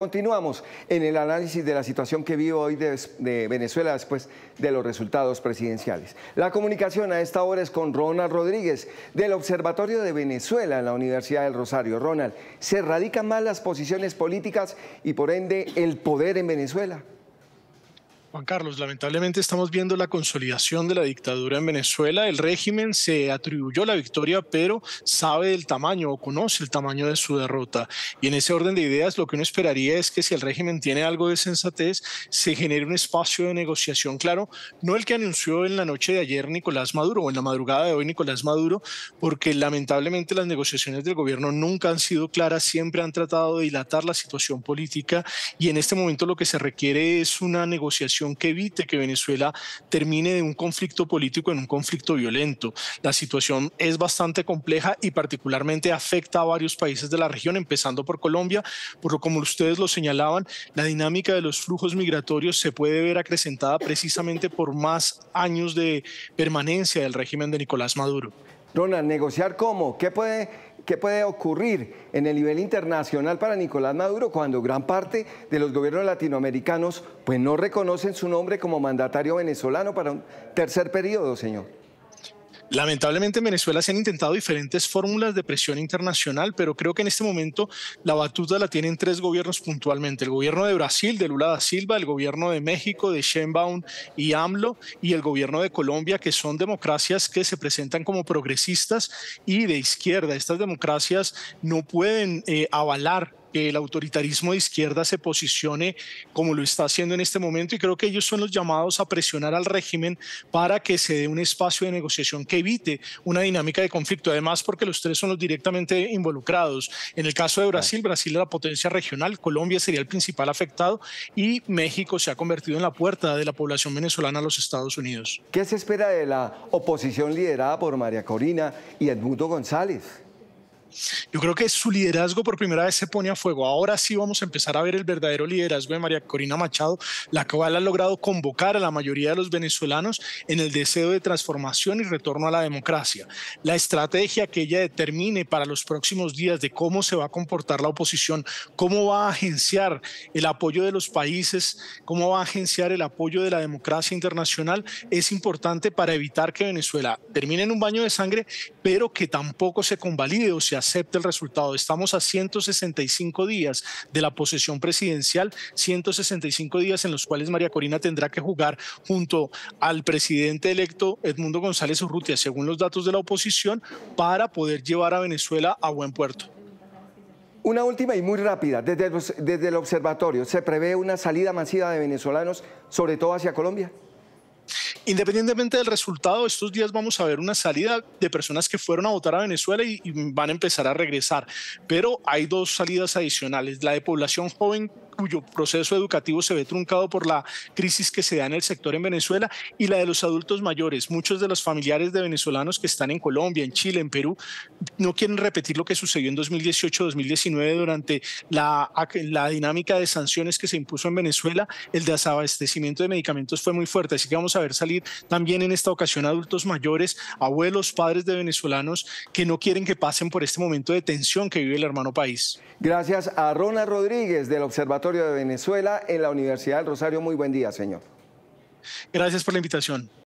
Continuamos en el análisis de la situación que vive hoy de, Venezuela después de los resultados presidenciales. La comunicación a esta hora es con Ronald Rodríguez del Observatorio de Venezuela en la Universidad del Rosario. Ronald, ¿se radican más las posiciones políticas y por ende el poder en Venezuela? Juan Carlos, lamentablemente estamos viendo la consolidación de la dictadura en Venezuela. El régimen se atribuyó la victoria, pero sabe el tamaño o conoce el tamaño de su derrota. Y en ese orden de ideas, lo que uno esperaría es que si el régimen tiene algo de sensatez, se genere un espacio de negociación claro, no el que anunció en la noche de ayer Nicolás Maduro o en la madrugada de hoy Nicolás Maduro, porque lamentablemente las negociaciones del gobierno nunca han sido claras, siempre han tratado de dilatar la situación política y en este momento lo que se requiere es una negociación que evite que Venezuela termine de un conflicto político en un conflicto violento. La situación es bastante compleja y particularmente afecta a varios países de la región, empezando por Colombia, por lo como ustedes lo señalaban, la dinámica de los flujos migratorios se puede ver acrecentada precisamente por más años de permanencia del régimen de Nicolás Maduro. Ronald, negociar cómo? ¿Qué puede ¿Qué puede ocurrir en el nivel internacional para Nicolás Maduro cuando gran parte de los gobiernos latinoamericanos pues no reconocen su nombre como mandatario venezolano para un tercer periodo, señor? Lamentablemente en Venezuela se han intentado diferentes fórmulas de presión internacional, pero creo que en este momento la batuta la tienen tres gobiernos puntualmente. El gobierno de Brasil, de Lula da Silva, el gobierno de México, de Sheinbaum y AMLO, y el gobierno de Colombia, que son democracias que se presentan como progresistas y de izquierda. Estas democracias no pueden eh, avalar el autoritarismo de izquierda se posicione como lo está haciendo en este momento y creo que ellos son los llamados a presionar al régimen para que se dé un espacio de negociación que evite una dinámica de conflicto, además porque los tres son los directamente involucrados. En el caso de Brasil, Brasil es la potencia regional, Colombia sería el principal afectado y México se ha convertido en la puerta de la población venezolana a los Estados Unidos. ¿Qué se espera de la oposición liderada por María Corina y Edmundo González? Yo creo que su liderazgo por primera vez se pone a fuego. Ahora sí vamos a empezar a ver el verdadero liderazgo de María Corina Machado, la cual ha logrado convocar a la mayoría de los venezolanos en el deseo de transformación y retorno a la democracia. La estrategia que ella determine para los próximos días de cómo se va a comportar la oposición, cómo va a agenciar el apoyo de los países, cómo va a agenciar el apoyo de la democracia internacional, es importante para evitar que Venezuela termine en un baño de sangre, pero que tampoco se convalide o sea acepte el resultado. Estamos a 165 días de la posesión presidencial, 165 días en los cuales María Corina tendrá que jugar junto al presidente electo Edmundo González Urrutia, según los datos de la oposición, para poder llevar a Venezuela a buen puerto. Una última y muy rápida. Desde, desde el observatorio, ¿se prevé una salida masiva de venezolanos, sobre todo hacia Colombia? Independientemente del resultado, estos días vamos a ver una salida de personas que fueron a votar a Venezuela y, van a empezar a regresar. Pero hay dos salidas adicionales, la de población joven cuyo proceso educativo se ve truncado por la crisis que se da en el sector en Venezuela y la de los adultos mayores. Muchos de los familiares de venezolanos que están en Colombia, en Chile, en Perú, no quieren repetir lo que sucedió en 2018-2019 durante la, la dinámica de sanciones que se impuso en Venezuela. El desabastecimiento de medicamentos fue muy fuerte, así que vamos a ver salir también en esta ocasión adultos mayores, abuelos, padres de venezolanos que no quieren que pasen por este momento de tensión que vive el hermano país. Gracias a Rona Rodríguez del Observatorio de Venezuela en la Universidad del Rosario. Muy buen día, señor. Gracias por la invitación.